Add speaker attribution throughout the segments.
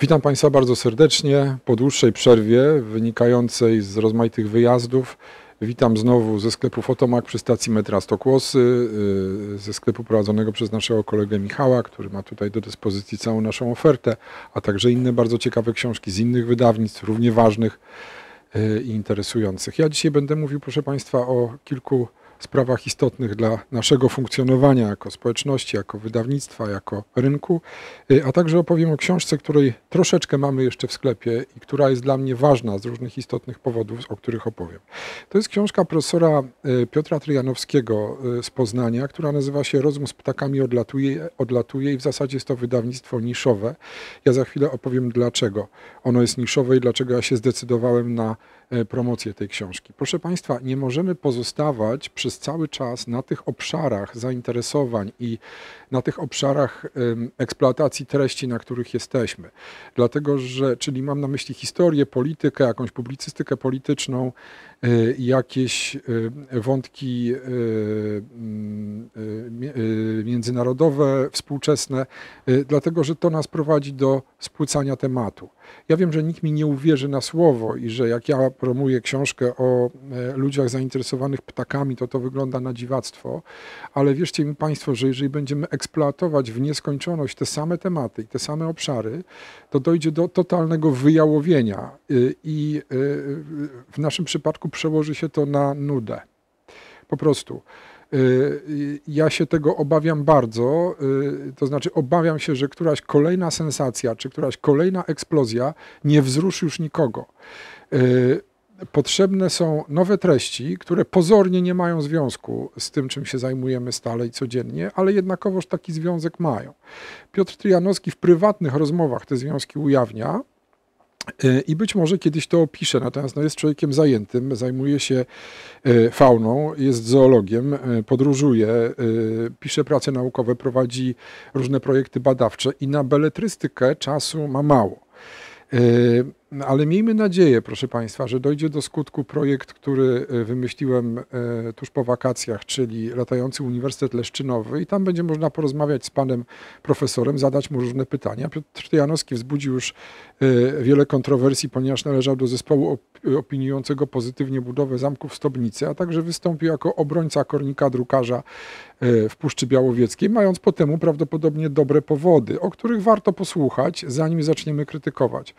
Speaker 1: Witam Państwa bardzo serdecznie po dłuższej przerwie wynikającej z rozmaitych wyjazdów. Witam znowu ze sklepu Fotomak przy stacji metra Stokłosy, y, ze sklepu prowadzonego przez naszego kolegę Michała, który ma tutaj do dyspozycji całą naszą ofertę, a także inne bardzo ciekawe książki z innych wydawnictw, równie ważnych y, i interesujących. Ja dzisiaj będę mówił, proszę Państwa, o kilku sprawach istotnych dla naszego funkcjonowania jako społeczności, jako wydawnictwa, jako rynku, y, a także opowiem o książce, której troszeczkę mamy jeszcze w sklepie i która jest dla mnie ważna z różnych istotnych powodów, o których opowiem. To jest książka profesora y, Piotra Tryjanowskiego y, z Poznania, która nazywa się Rozum z ptakami odlatuje, odlatuje i w zasadzie jest to wydawnictwo niszowe. Ja za chwilę opowiem dlaczego ono jest niszowe i dlaczego ja się zdecydowałem na promocję tej książki. Proszę Państwa, nie możemy pozostawać przy przez cały czas na tych obszarach zainteresowań i na tych obszarach eksploatacji treści, na których jesteśmy. Dlatego, że, czyli mam na myśli historię, politykę, jakąś publicystykę polityczną, Y, jakieś y, wątki y, mm, międzynarodowe, współczesne, dlatego że to nas prowadzi do spłycania tematu. Ja wiem, że nikt mi nie uwierzy na słowo i że jak ja promuję książkę o e, ludziach zainteresowanych ptakami, to to wygląda na dziwactwo, ale wierzcie mi Państwo, że jeżeli będziemy eksploatować w nieskończoność te same tematy i te same obszary, to dojdzie do totalnego wyjałowienia i w naszym przypadku przełoży się to na nudę. Po prostu. Y, ja się tego obawiam bardzo, y, to znaczy obawiam się, że któraś kolejna sensacja czy któraś kolejna eksplozja nie wzruszy już nikogo. Y, potrzebne są nowe treści, które pozornie nie mają związku z tym, czym się zajmujemy stale i codziennie, ale jednakowoż taki związek mają. Piotr Trianowski w prywatnych rozmowach te związki ujawnia Y, I być może kiedyś to opiszę, natomiast no, jest człowiekiem zajętym, zajmuje się y, fauną, jest zoologiem, y, podróżuje, pisze prace naukowe, prowadzi różne projekty badawcze i na beletrystykę czasu ma mało. No, ale miejmy nadzieję, proszę Państwa, że dojdzie do skutku projekt, który e, wymyśliłem e, tuż po wakacjach, czyli latający Uniwersytet Leszczynowy i tam będzie można porozmawiać z panem profesorem, zadać mu różne pytania. Piotr Janowski wzbudził już e, wiele kontrowersji, ponieważ należał do zespołu opiniującego pozytywnie budowę zamku w Stobnicy, a także wystąpił jako obrońca kornika drukarza E, w Puszczy Białowieckiej, mając po temu prawdopodobnie dobre powody, o których warto posłuchać, zanim zaczniemy krytykować.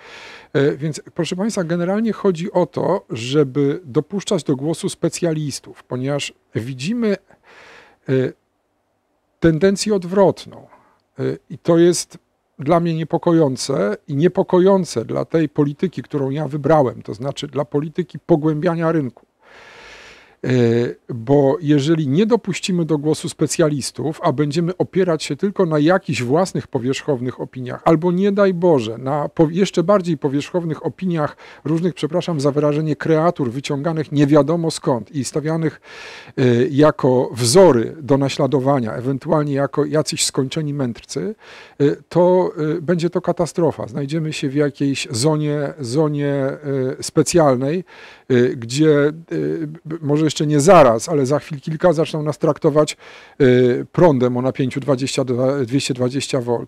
Speaker 1: E, więc proszę Państwa, generalnie chodzi o to, żeby dopuszczać do głosu specjalistów, ponieważ widzimy e, tendencję odwrotną. I to jest dla mnie niepokojące i niepokojące dla tej polityki, którą ja wybrałem, to znaczy dla polityki pogłębiania rynku. E, bo jeżeli nie dopuścimy do głosu specjalistów, a będziemy opierać się tylko na jakichś własnych powierzchownych opiniach, albo nie daj Boże, na jeszcze bardziej powierzchownych opiniach różnych, przepraszam za wyrażenie, kreatur wyciąganych nie wiadomo skąd i stawianych e, jako wzory do naśladowania, ewentualnie jako jacyś skończeni mędrcy, e, to będzie to katastrofa. Znajdziemy się w jakiejś zonie, zonie specjalnej, gdzie może jeszcze nie zaraz, ale za chwil kilka zaczną nas traktować y, prądem o napięciu 20, 220 V.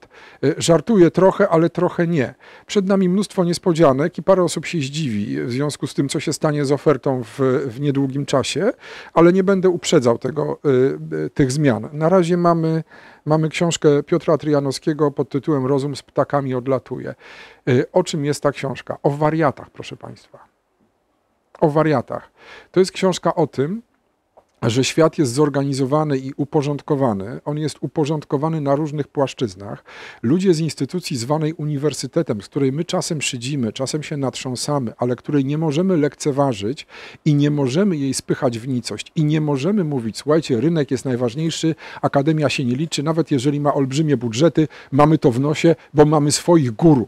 Speaker 1: Żartuję trochę, ale trochę nie. Przed nami mnóstwo niespodzianek i parę osób się zdziwi w związku z tym, co się stanie z ofertą w, w niedługim czasie, ale nie będę uprzedzał tego, y, y, tych zmian. Na razie mamy mamy książkę Piotra Trianowskiego pod tytułem Rozum z ptakami odlatuje. O czym jest ta książka? O wariatach, proszę Państwa o wariatach. To jest książka o tym, że świat jest zorganizowany i uporządkowany. On jest uporządkowany na różnych płaszczyznach. Ludzie z instytucji zwanej uniwersytetem, z której my czasem szydzimy, czasem się natrząsamy, ale której nie możemy lekceważyć i nie możemy jej spychać w nicość. I nie możemy mówić, słuchajcie, rynek jest najważniejszy, akademia się nie liczy, nawet jeżeli ma olbrzymie budżety, mamy to w nosie, bo mamy swoich guru,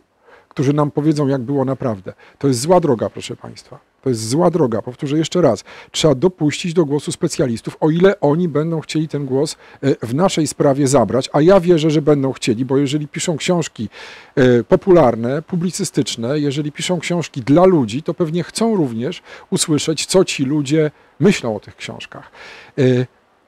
Speaker 1: którzy nam powiedzą, jak było naprawdę. To jest zła droga, proszę Państwa. To jest zła droga. Powtórzę jeszcze raz. Trzeba dopuścić do głosu specjalistów, o ile oni będą chcieli ten głos e, w naszej sprawie zabrać, a ja wierzę, że będą chcieli, bo jeżeli piszą książki e, popularne, publicystyczne, jeżeli piszą książki dla ludzi, to pewnie chcą również usłyszeć, co ci ludzie myślą o tych książkach. E,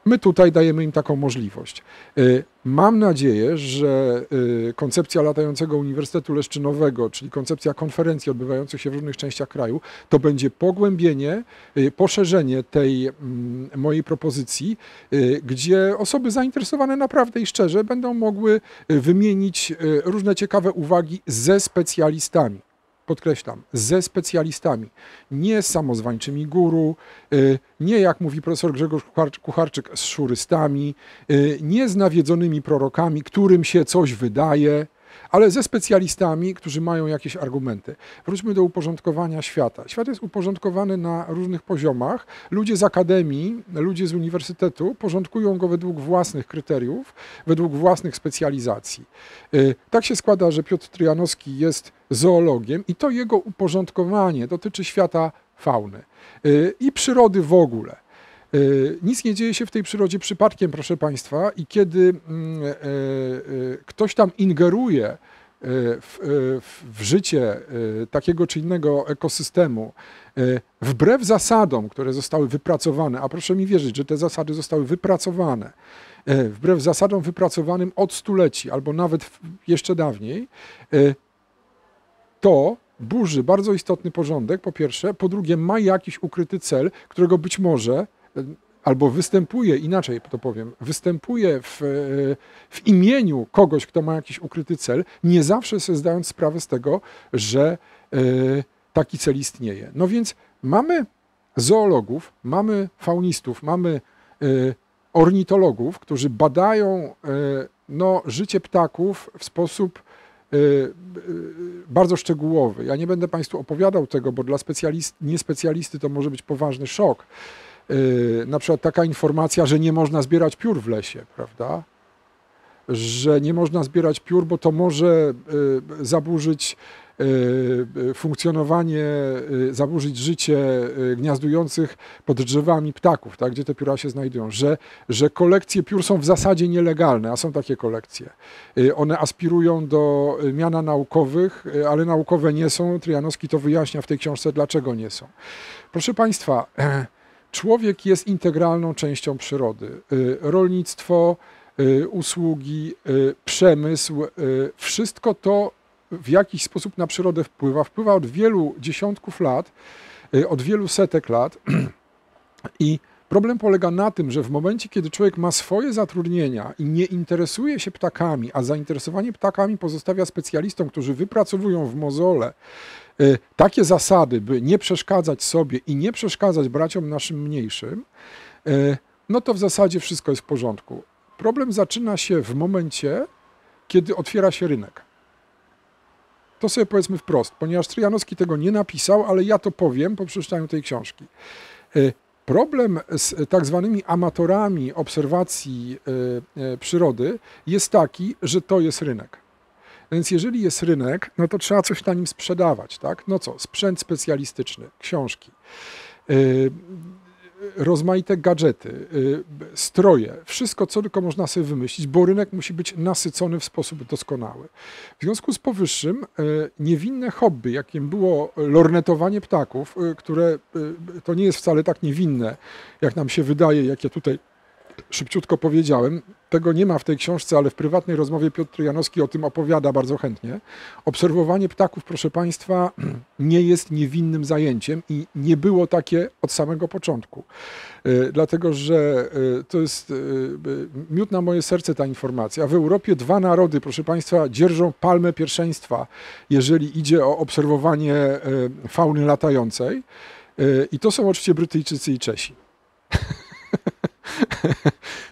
Speaker 1: My tutaj dajemy im taką możliwość. Y, mam nadzieję, że y, koncepcja latającego Uniwersytetu Leszczynowego, czyli koncepcja konferencji odbywających się w różnych częściach kraju, to będzie pogłębienie, y, poszerzenie tej mm, mojej propozycji, gdzie osoby zainteresowane naprawdę i szczerze będą mogły wymienić różne ciekawe uwagi ze specjalistami podkreślam, ze specjalistami, nie samozwańczymi guru, y, nie jak mówi profesor Grzegorz Kucharczyk z szurystami, y, nie z nawiedzonymi prorokami, którym się coś wydaje, ale ze specjalistami, którzy mają jakieś argumenty. Wróćmy do uporządkowania świata. Świat jest uporządkowany na różnych poziomach. Ludzie z akademii, ludzie z uniwersytetu porządkują go według własnych kryteriów, według własnych specjalizacji. Y, tak się składa, że Piotr Tryjanowski jest zoologiem i to jego uporządkowanie dotyczy świata fauny y, i przyrody w ogóle. Y, nic nie dzieje się w tej przyrodzie przypadkiem, proszę Państwa, i kiedy mm, e, e, ktoś tam ingeruje e, w, w, życie takiego czy innego ekosystemu wbrew zasadom, które zostały wypracowane, a proszę mi wierzyć, że te zasady zostały wypracowane, wbrew zasadom wypracowanym od stuleci albo nawet jeszcze dawniej, to burzy bardzo istotny porządek, po pierwsze, po drugie, ma jakiś ukryty cel, którego być może albo występuje, inaczej to powiem, występuje w, w imieniu kogoś, kto ma jakiś ukryty cel, nie zawsze sobie zdając sprawę z tego, że e, taki cel istnieje. No więc mamy zoologów, mamy faunistów, mamy e, ornitologów, którzy badają e, no, życie ptaków w sposób bardzo szczegółowy. Ja nie będę Państwu opowiadał tego, bo dla specjalist, niespecjalisty to może być poważny szok. Y, na przykład taka informacja, że nie można zbierać piór w lesie, prawda? Że nie można zbierać piór, bo to może y, zaburzyć y, funkcjonowanie, zaburzyć życie gniazdujących pod drzewami ptaków, tak, gdzie te pióra się znajdują, że, że kolekcje piór są w zasadzie nielegalne, a są takie kolekcje. One aspirują do miana naukowych, ale naukowe nie są. Trianowski to wyjaśnia w tej książce, dlaczego nie są. Proszę Państwa, Człowiek jest integralną częścią przyrody. Y, rolnictwo, y, usługi, y, przemysł, wszystko to w jakiś sposób na przyrodę wpływa. Wpływa od wielu dziesiątków lat, od wielu setek lat. I problem polega na tym, że w momencie, kiedy człowiek ma swoje zatrudnienia i nie interesuje się ptakami, a zainteresowanie ptakami pozostawia specjalistom, którzy wypracowują w mozole Y, takie zasady, by nie przeszkadzać sobie i nie przeszkadzać braciom naszym mniejszym, y, no to w zasadzie wszystko jest w porządku. Problem zaczyna się w momencie, kiedy otwiera się rynek. To sobie powiedzmy wprost, ponieważ Tryjanowski tego nie napisał, ale ja to powiem po przeczytaniu tej książki. Y, problem z tak zwanymi amatorami obserwacji przyrody jest taki, że to jest rynek. Więc jeżeli jest rynek, no to trzeba coś na nim sprzedawać, tak? No co, sprzęt specjalistyczny, książki, y, rozmaite gadżety, y, stroje, wszystko, co tylko można sobie wymyślić, bo rynek musi być nasycony w sposób doskonały. W związku z powyższym y, niewinne hobby, jakim było lornetowanie ptaków, które to nie jest wcale tak niewinne, jak nam się wydaje, jakie tutaj szybciutko powiedziałem, tego nie ma w tej książce, ale w prywatnej rozmowie Piotr Janowski o tym opowiada bardzo chętnie. Obserwowanie ptaków, proszę Państwa, nie jest niewinnym zajęciem i nie było takie od samego początku. E, dlatego, że e, to jest e, miód na moje serce ta informacja. W Europie dwa narody, proszę Państwa, dzierżą palmę pierwszeństwa, jeżeli idzie o obserwowanie fauny latającej. I to są oczywiście Brytyjczycy i Czesi.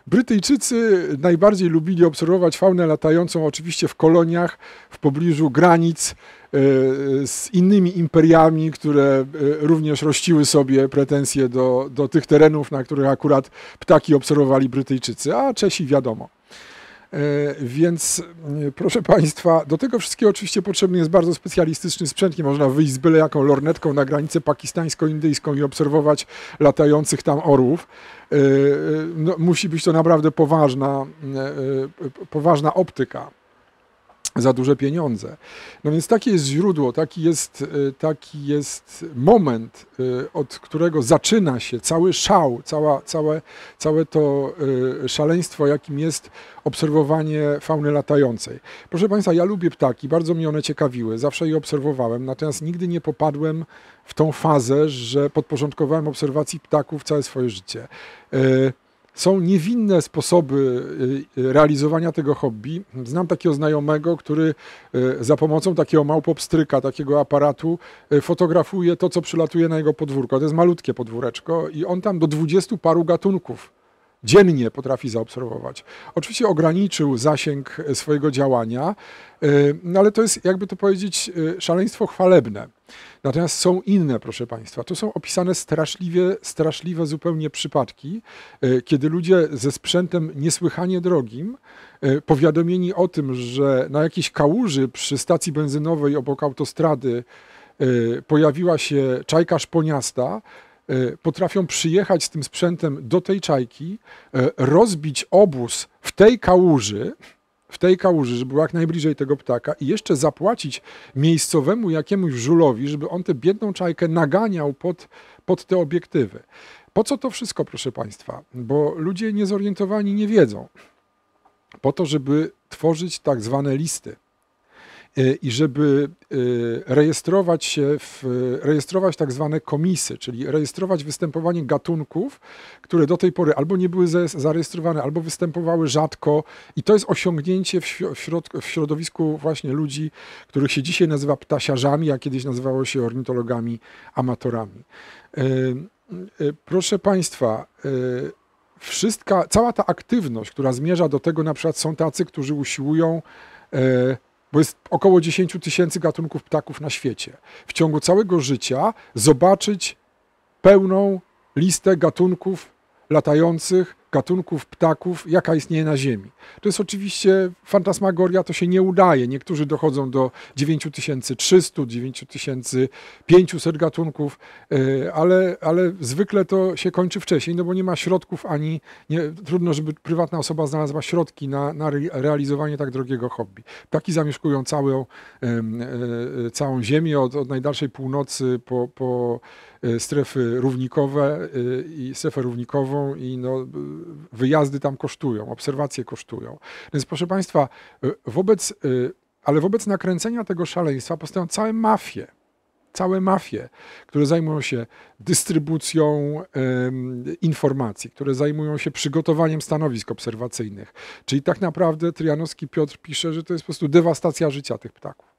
Speaker 1: Brytyjczycy najbardziej lubili obserwować faunę latającą oczywiście w koloniach, w pobliżu granic e, z innymi imperiami, które e, również rościły sobie pretensje do, do tych terenów, na których akurat ptaki obserwowali Brytyjczycy, a Czesi wiadomo. E, więc e, proszę Państwa, do tego wszystkiego oczywiście potrzebny jest bardzo specjalistyczny sprzęt. Nie można wyjść z byle jaką lornetką na granicę pakistańsko-indyjską i obserwować latających tam orłów. E, no, musi być to naprawdę poważna, poważna optyka za duże pieniądze. No więc takie jest źródło, taki jest, y, taki jest moment, y, od którego zaczyna się cały szał, cała, całe, całe to y, szaleństwo, jakim jest obserwowanie fauny latającej. Proszę Państwa, ja lubię ptaki, bardzo mnie one ciekawiły, zawsze je obserwowałem, natomiast nigdy nie popadłem w tą fazę, że podporządkowałem obserwacji ptaków całe swoje życie. Są niewinne sposoby y, y, realizowania tego hobby. Znam takiego znajomego, który y, za pomocą takiego małpopstryka, takiego aparatu fotografuje to, co przylatuje na jego podwórko. To jest malutkie podwóreczko i on tam do dwudziestu paru gatunków dziennie potrafi zaobserwować. Oczywiście ograniczył zasięg e, swojego działania, e, no ale to jest, jakby to powiedzieć, e, szaleństwo chwalebne. Natomiast są inne, proszę Państwa. Tu są opisane straszliwie, straszliwe zupełnie przypadki, kiedy ludzie ze sprzętem niesłychanie drogim, powiadomieni o tym, że na jakiejś kałuży przy stacji benzynowej obok autostrady pojawiła się czajka szponiasta, E, potrafią przyjechać z tym sprzętem do tej czajki, e, rozbić obóz w tej kałuży, w tej kałuży, żeby był jak najbliżej tego ptaka i jeszcze zapłacić miejscowemu jakiemuś żulowi, żeby on tę biedną czajkę naganiał pod, pod te obiektywy. Po co to wszystko, proszę Państwa? Bo ludzie niezorientowani nie wiedzą. Po to, żeby tworzyć tak zwane listy. E, i żeby e, rejestrować się, w, rejestrować tak zwane komisy, czyli rejestrować występowanie gatunków, które do tej pory albo nie były zarejestrowane, albo występowały rzadko. I to jest osiągnięcie w, środ w środowisku właśnie ludzi, których się dzisiaj nazywa ptasiarzami, a kiedyś nazywało się ornitologami amatorami. E, proszę Państwa, wszystka, cała ta aktywność, która zmierza do tego, na przykład są tacy, którzy usiłują bo jest około 10 tysięcy gatunków ptaków na świecie, w ciągu całego życia zobaczyć pełną listę gatunków latających gatunków ptaków, jaka istnieje na Ziemi. To jest oczywiście fantasmagoria, to się nie udaje. Niektórzy dochodzą do 9300, 9500 gatunków, e, ale, ale zwykle to się kończy wcześniej, no bo nie ma środków ani nie, trudno, żeby prywatna osoba znalazła środki na, na realizowanie tak drogiego hobby. Ptaki zamieszkują całą, e, e, całą Ziemię od, od najdalszej północy po, po Y, strefy równikowe y, i strefę równikową i no, y, wyjazdy tam kosztują, obserwacje kosztują. Więc proszę Państwa, wobec, ale wobec nakręcenia tego szaleństwa powstają całe mafie całe mafie, które zajmują się dystrybucją y, informacji, które zajmują się przygotowaniem stanowisk obserwacyjnych. Czyli tak naprawdę Trianowski Piotr pisze, że to jest po prostu dewastacja życia tych ptaków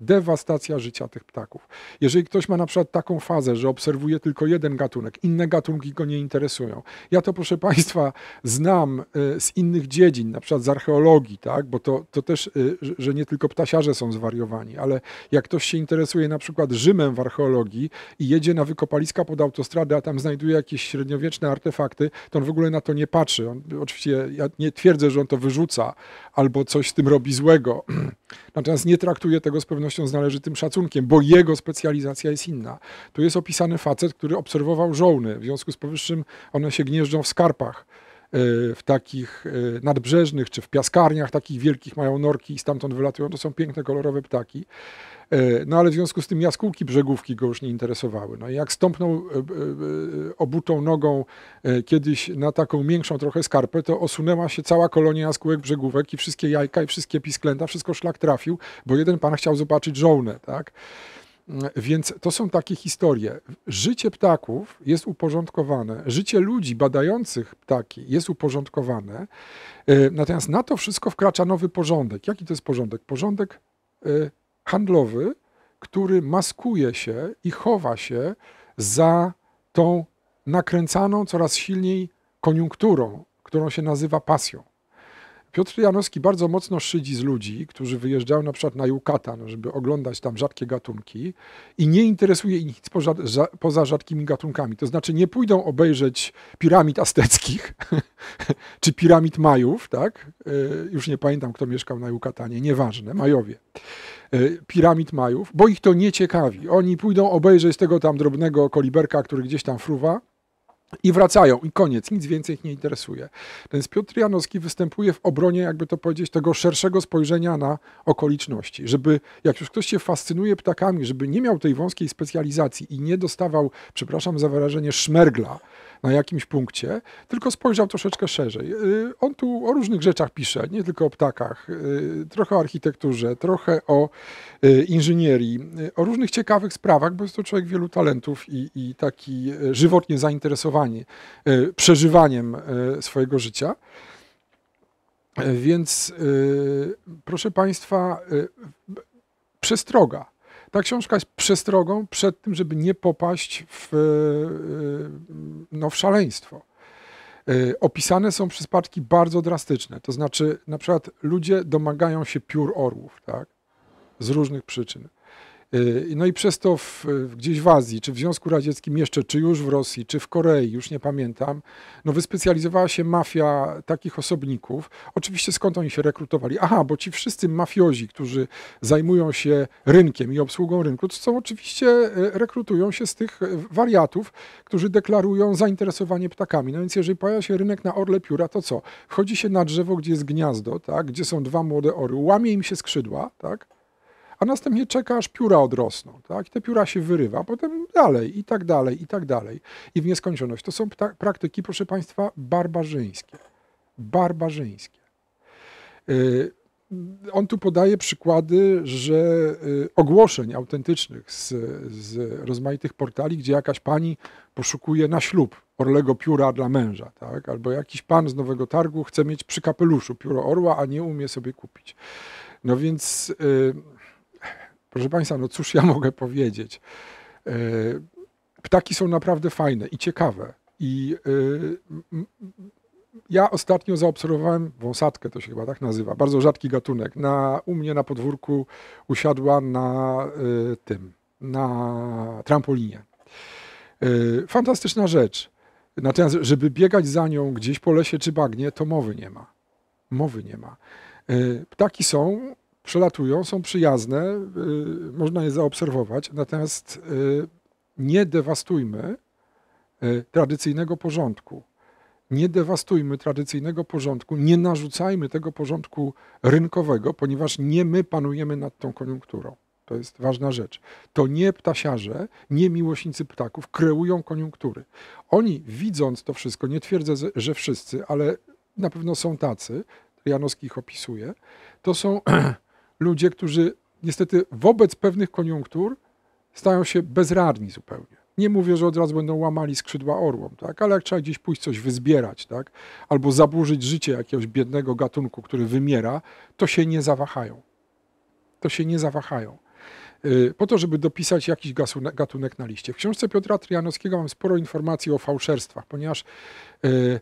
Speaker 1: dewastacja życia tych ptaków. Jeżeli ktoś ma na przykład taką fazę, że obserwuje tylko jeden gatunek, inne gatunki go nie interesują. Ja to, proszę Państwa, znam e, z innych dziedzin, na przykład z archeologii, tak? bo to, to też, e, że nie tylko ptasiarze są zwariowani, ale jak ktoś się interesuje na przykład Rzymem w archeologii i jedzie na wykopaliska pod autostradę, a tam znajduje jakieś średniowieczne artefakty, to on w ogóle na to nie patrzy. On, oczywiście ja nie twierdzę, że on to wyrzuca albo coś z tym robi złego. Natomiast nie traktuje tego z pewnością pewnością z należytym szacunkiem, bo jego specjalizacja jest inna. Tu jest opisany facet, który obserwował żołny. W związku z powyższym one się gnieżdżą w skarpach e, w takich e, nadbrzeżnych czy w piaskarniach takich wielkich mają norki i stamtąd wylatują. To są piękne, kolorowe ptaki. E, no ale w związku z tym jaskółki brzegówki go już nie interesowały. No i jak stąpnął e, e, obutą nogą kiedyś na taką większą trochę skarpę, to osunęła się cała kolonia jaskółek brzegówek i wszystkie jajka i wszystkie pisklęta, wszystko szlak trafił, bo jeden pan chciał zobaczyć żołnę, tak? Więc to są takie historie. Życie ptaków jest uporządkowane, życie ludzi badających ptaki jest uporządkowane, natomiast na to wszystko wkracza nowy porządek. Jaki to jest porządek? Porządek handlowy, który maskuje się i chowa się za tą nakręcaną coraz silniej koniunkturą, którą się nazywa pasją. Piotr Janowski bardzo mocno szydzi z ludzi, którzy wyjeżdżają na przykład na Yucatan, żeby oglądać tam rzadkie gatunki i nie interesuje ich nic poza, poza rzadkimi gatunkami. To znaczy nie pójdą obejrzeć piramid azteckich czy piramid Majów, tak? E, już nie pamiętam, kto mieszkał na Yucatanie, nieważne, Majowie. E, piramid Majów, bo ich to nie ciekawi. Oni pójdą obejrzeć tego tam drobnego koliberka, który gdzieś tam fruwa, i wracają, i koniec, nic więcej ich nie interesuje. Ten Piotr Janowski występuje w obronie, jakby to powiedzieć, tego szerszego spojrzenia na okoliczności. Żeby, jak już ktoś się fascynuje ptakami, żeby nie miał tej wąskiej specjalizacji i nie dostawał, przepraszam za wyrażenie, szmergla na jakimś punkcie, tylko spojrzał troszeczkę szerzej. Y, on tu o różnych rzeczach pisze, nie tylko o ptakach, y, trochę o architekturze, trochę o y, inżynierii, o różnych ciekawych sprawach, bo jest to człowiek wielu talentów i, i taki żywotnie zainteresowany przeżywanie, e, przeżywaniem e, swojego życia. E, więc proszę Państwa, przestroga. Ta książka jest przestrogą przed tym, żeby nie popaść w, no, w szaleństwo. Opisane są przypadki bardzo drastyczne. To znaczy, na przykład ludzie domagają się piór orłów tak? z różnych przyczyn. Y, no i przez to w, gdzieś w Azji, czy w Związku Radzieckim jeszcze, czy już w Rosji, czy w Korei, już nie pamiętam, no wyspecjalizowała się mafia takich osobników. Oczywiście skąd oni się rekrutowali? Aha, bo ci wszyscy mafiozi, którzy zajmują się rynkiem i obsługą rynku, to są oczywiście, e, rekrutują się z tych e, wariatów, którzy deklarują zainteresowanie ptakami. No więc jeżeli pojawia się rynek na orle pióra, to co? Wchodzi się na drzewo, gdzie jest gniazdo, tak? gdzie są dwa młode orły, łamie im się skrzydła, tak? a następnie czeka, aż pióra odrosną. Tak? I te pióra się wyrywa, potem dalej i tak dalej, i tak dalej. I w nieskończoność. To są praktyki, proszę Państwa, barbarzyńskie. Barbarzyńskie. Y, on tu podaje przykłady, że y, ogłoszeń autentycznych z, z rozmaitych portali, gdzie jakaś pani poszukuje na ślub orlego pióra dla męża, tak? albo jakiś pan z Nowego Targu chce mieć przy kapeluszu pióro orła, a nie umie sobie kupić. No więc. Yy, Proszę Państwa, no cóż ja mogę powiedzieć? E, ptaki są naprawdę fajne i ciekawe. I e, ja ostatnio zaobserwowałem wąsatkę, to się chyba tak nazywa, bardzo rzadki gatunek. Na, u mnie na podwórku usiadła na e, tym, na trampolinie. Fantastyczna rzecz. Natomiast, żeby biegać za nią gdzieś po lesie czy bagnie, to mowy nie ma. Mowy nie ma. Ptaki są, przelatują, są przyjazne, y, można je zaobserwować, natomiast y, nie dewastujmy y, tradycyjnego porządku. Nie dewastujmy tradycyjnego porządku, nie narzucajmy tego porządku rynkowego, ponieważ nie my panujemy nad tą koniunkturą. To jest ważna rzecz. To nie ptasiarze, nie miłośnicy ptaków kreują koniunktury. Oni widząc to wszystko, nie twierdzę, że wszyscy, ale na pewno są tacy, Janowski ich opisuje, to są ludzie, którzy niestety wobec pewnych koniunktur stają się bezradni zupełnie. Nie mówię, że od razu będą łamali skrzydła orłom, tak? ale jak trzeba gdzieś pójść coś wyzbierać, tak? albo zaburzyć życie jakiegoś biednego gatunku, który wymiera, to się nie zawahają. To się nie zawahają. Y, po to, żeby dopisać jakiś gatunek na liście. W książce Piotra Trianowskiego mam sporo informacji o fałszerstwach, ponieważ y,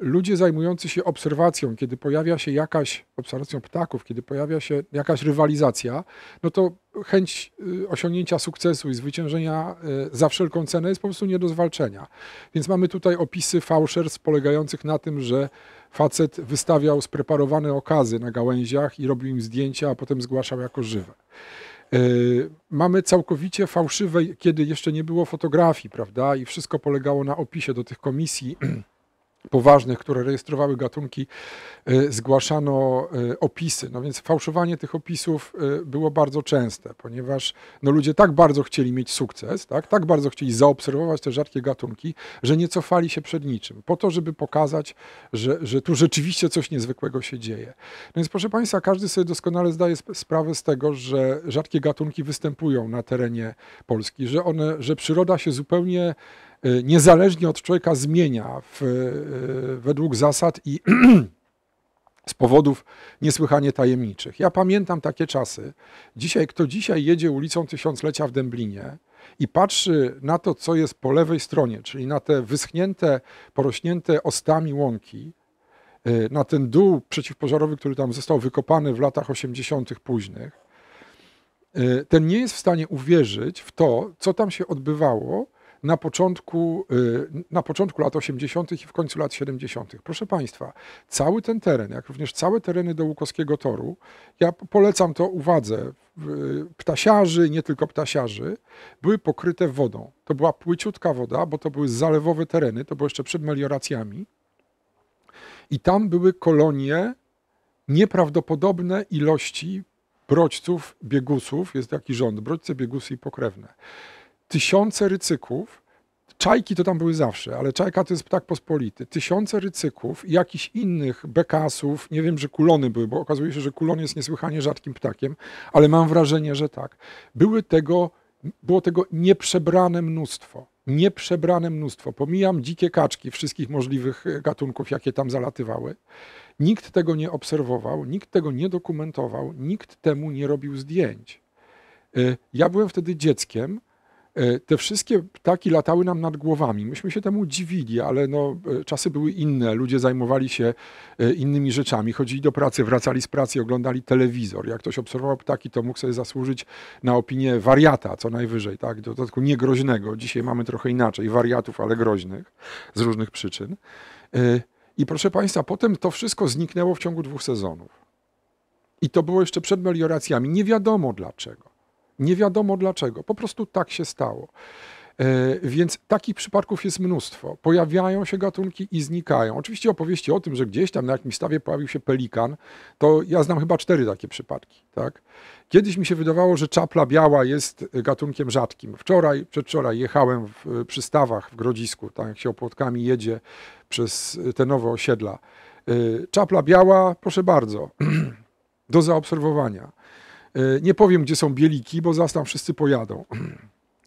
Speaker 1: ludzie zajmujący się obserwacją, kiedy pojawia się jakaś, obserwacją ptaków, kiedy pojawia się jakaś rywalizacja, no to chęć y, osiągnięcia sukcesu i zwyciężenia y, za wszelką cenę jest po prostu nie do zwalczenia. Więc mamy tutaj opisy fałszerstw polegających na tym, że facet wystawiał spreparowane okazy na gałęziach i robił im zdjęcia, a potem zgłaszał jako żywe. Y, mamy całkowicie fałszywe, kiedy jeszcze nie było fotografii, prawda? I wszystko polegało na opisie do tych komisji poważnych, które rejestrowały gatunki, e, zgłaszano e, opisy. No więc fałszowanie tych opisów e, było bardzo częste, ponieważ no ludzie tak bardzo chcieli mieć sukces, tak, tak bardzo chcieli zaobserwować te rzadkie gatunki, że nie cofali się przed niczym, po to, żeby pokazać, że, że tu rzeczywiście coś niezwykłego się dzieje. No więc proszę Państwa, każdy sobie doskonale zdaje sprawę z tego, że rzadkie gatunki występują na terenie Polski, że, one, że przyroda się zupełnie Y, niezależnie od człowieka zmienia w, y, y, według zasad i z powodów niesłychanie tajemniczych. Ja pamiętam takie czasy. Dzisiaj, kto dzisiaj jedzie ulicą Tysiąclecia w Dęblinie i patrzy na to, co jest po lewej stronie, czyli na te wyschnięte, porośnięte ostami łąki, na ten dół przeciwpożarowy, który tam został wykopany w latach 80. późnych, ten nie jest w stanie uwierzyć w to, co tam się odbywało na początku, y, na początku lat 80. i w końcu lat 70. Proszę Państwa, cały ten teren, jak również całe tereny do Łukowskiego Toru, ja polecam to uwadze y, ptasiarzy, nie tylko ptasiarzy, były pokryte wodą. To była płyciutka woda, bo to były zalewowe tereny, to było jeszcze przed melioracjami. I tam były kolonie nieprawdopodobne ilości brodźców, biegusów, jest taki rząd, brodźce, biegusy i pokrewne tysiące rycyków, Czajki to tam były zawsze, ale czajka to jest ptak pospolity. Tysiące rycyków i jakichś innych bekasów, nie wiem, że kulony były, bo okazuje się, że kulon jest niesłychanie rzadkim ptakiem, ale mam wrażenie, że tak. Były tego, było tego nieprzebrane mnóstwo. Nieprzebrane mnóstwo. Pomijam dzikie kaczki wszystkich możliwych e, gatunków, jakie tam zalatywały. Nikt tego nie obserwował, nikt tego nie dokumentował, nikt temu nie robił zdjęć. E, ja byłem wtedy dzieckiem, E, te wszystkie ptaki latały nam nad głowami. Myśmy się temu dziwili, ale no, e, czasy były inne. Ludzie zajmowali się e, innymi rzeczami. Chodzili do pracy, wracali z pracy, oglądali telewizor. Jak ktoś obserwował ptaki, to mógł sobie zasłużyć na opinię wariata, co najwyżej. Tak? Do dodatku niegroźnego. Dzisiaj mamy trochę inaczej. Wariatów, ale groźnych z różnych przyczyn. I proszę Państwa, potem to wszystko zniknęło w ciągu dwóch sezonów. I to było jeszcze przed melioracjami. Nie wiadomo dlaczego. Nie wiadomo dlaczego, po prostu tak się stało. E, więc takich przypadków jest mnóstwo. Pojawiają się gatunki i znikają. Oczywiście opowieści o tym, że gdzieś tam na jakimś stawie pojawił się pelikan, to ja znam chyba cztery takie przypadki. Tak? Kiedyś mi się wydawało, że czapla biała jest gatunkiem rzadkim. Wczoraj, przedwczoraj jechałem w przystawach w Grodzisku, tam jak się opłotkami jedzie przez te nowe osiedla. E, czapla biała, proszę bardzo, do zaobserwowania. E, nie powiem, gdzie są bieliki, bo zaraz tam wszyscy pojadą.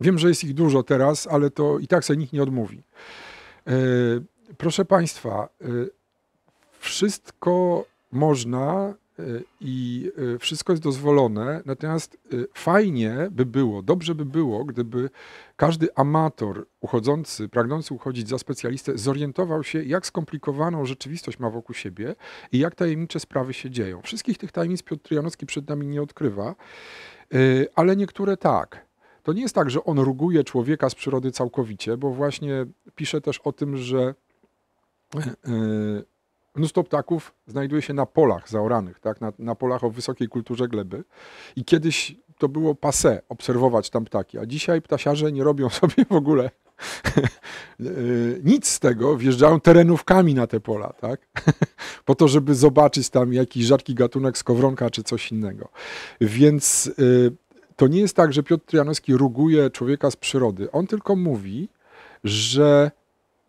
Speaker 1: Wiem, że jest ich dużo teraz, ale to i tak sobie nikt nie odmówi. E, proszę Państwa, e, wszystko można E, i e, wszystko jest dozwolone. Natomiast e, fajnie by było, dobrze by było, gdyby każdy amator uchodzący, pragnący uchodzić za specjalistę, zorientował się, jak skomplikowaną rzeczywistość ma wokół siebie i jak tajemnicze sprawy się dzieją. Wszystkich tych tajemnic Piotr Janowski przed nami nie odkrywa, ale niektóre tak. To nie jest tak, że on ruguje człowieka z przyrody całkowicie, bo właśnie pisze też o tym, że Mnóstwo ptaków znajduje się na polach zaoranych, tak? na, na polach o wysokiej kulturze gleby. I kiedyś to było pase obserwować tam ptaki, a dzisiaj ptasiarze nie robią sobie w ogóle e, nic z tego, wjeżdżają terenówkami na te pola, tak? po to, żeby zobaczyć tam jakiś rzadki gatunek skowronka czy coś innego. Więc e, to nie jest tak, że Piotr Janowski ruguje człowieka z przyrody. On tylko mówi, że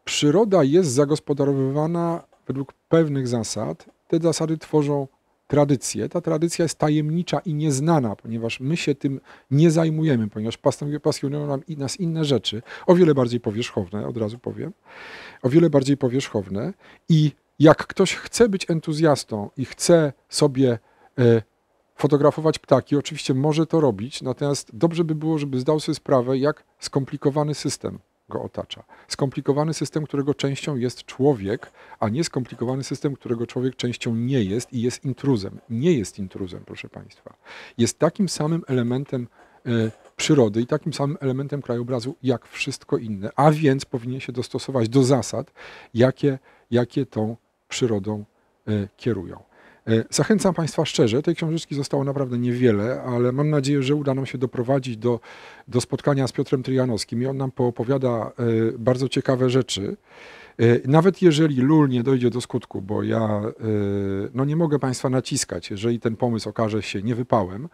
Speaker 1: przyroda jest zagospodarowywana według pewnych zasad. Te zasady tworzą tradycję. Ta tradycja jest tajemnicza i nieznana, ponieważ my się tym nie zajmujemy, ponieważ pasjonują nam i nas inne rzeczy, o wiele bardziej powierzchowne, od razu powiem, o wiele bardziej powierzchowne. I jak ktoś chce być entuzjastą i chce sobie y, fotografować ptaki, oczywiście może to robić, natomiast dobrze by było, żeby zdał sobie sprawę, jak skomplikowany system go otacza. Skomplikowany system, którego częścią jest człowiek, a nie skomplikowany system, którego człowiek częścią nie jest i jest intruzem. Nie jest intruzem, proszę Państwa. Jest takim samym elementem y, przyrody i takim samym elementem krajobrazu jak wszystko inne, a więc powinien się dostosować do zasad, jakie, jakie tą przyrodą y, kierują. E, zachęcam Państwa szczerze, tej książeczki zostało naprawdę niewiele, ale mam nadzieję, że uda nam się doprowadzić do, do spotkania z Piotrem Tryjanowskim i on nam poopowiada e, bardzo ciekawe rzeczy. E, nawet jeżeli LUL nie dojdzie do skutku, bo ja no nie mogę Państwa naciskać, jeżeli ten pomysł okaże się niewypałem,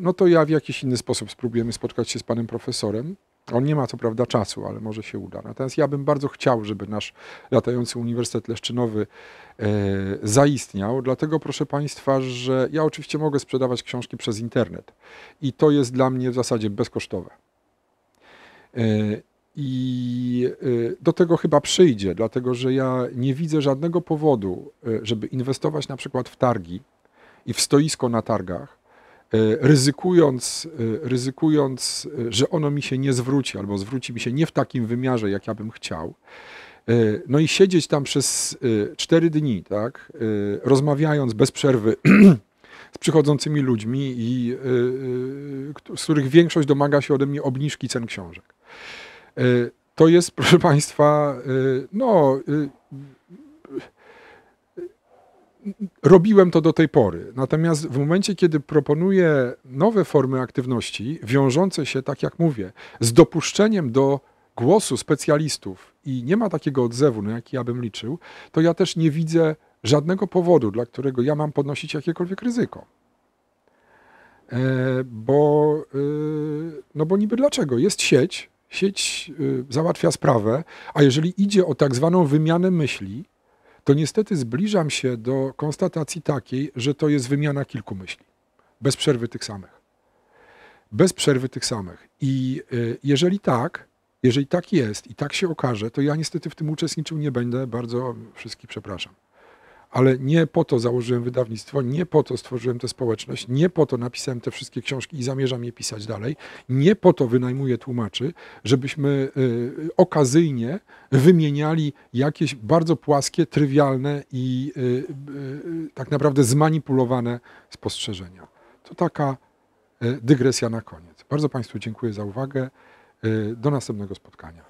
Speaker 1: no to ja w jakiś inny sposób spróbujemy spotkać się z Panem Profesorem on nie ma co prawda czasu, ale może się uda. Natomiast ja bym bardzo chciał, żeby nasz latający Uniwersytet Leszczynowy e, zaistniał, dlatego proszę Państwa, że ja oczywiście mogę sprzedawać książki przez internet i to jest dla mnie w zasadzie bezkosztowe. E, i e, do tego chyba przyjdzie, dlatego że ja nie widzę żadnego powodu, e, żeby inwestować na przykład w targi i w stoisko na targach, E, ryzykując, e, ryzykując, e, że ono mi się nie zwróci albo zwróci mi się nie w takim wymiarze, jak ja bym chciał. No i siedzieć tam przez cztery dni, tak, rozmawiając bez przerwy z przychodzącymi ludźmi, i, z których większość domaga się ode mnie obniżki cen książek. To jest, proszę Państwa, no robiłem to do tej pory. Natomiast w momencie, kiedy proponuję nowe formy aktywności, wiążące się, tak jak mówię, z dopuszczeniem do głosu specjalistów i nie ma takiego odzewu, na jaki ja bym liczył, to ja też nie widzę żadnego powodu, dla którego ja mam podnosić jakiekolwiek ryzyko. E, bo, e, no bo niby dlaczego? Jest sieć, sieć y, załatwia sprawę, a jeżeli idzie o tak zwaną wymianę myśli, to niestety zbliżam się do konstatacji takiej, że to jest wymiana kilku myśli, bez przerwy tych samych. Bez przerwy tych samych. I e, jeżeli tak, jeżeli tak jest i tak się okaże, to ja niestety w tym uczestniczył nie będę. Bardzo wszystkich przepraszam ale nie po to założyłem wydawnictwo, nie po to stworzyłem tę społeczność, nie po to napisałem te wszystkie książki i zamierzam je pisać dalej, nie po to wynajmuję tłumaczy, żebyśmy y, okazyjnie wymieniali jakieś bardzo płaskie, trywialne i y, y, tak naprawdę zmanipulowane spostrzeżenia. To taka dygresja na koniec. Bardzo Państwu dziękuję za uwagę. Do następnego spotkania.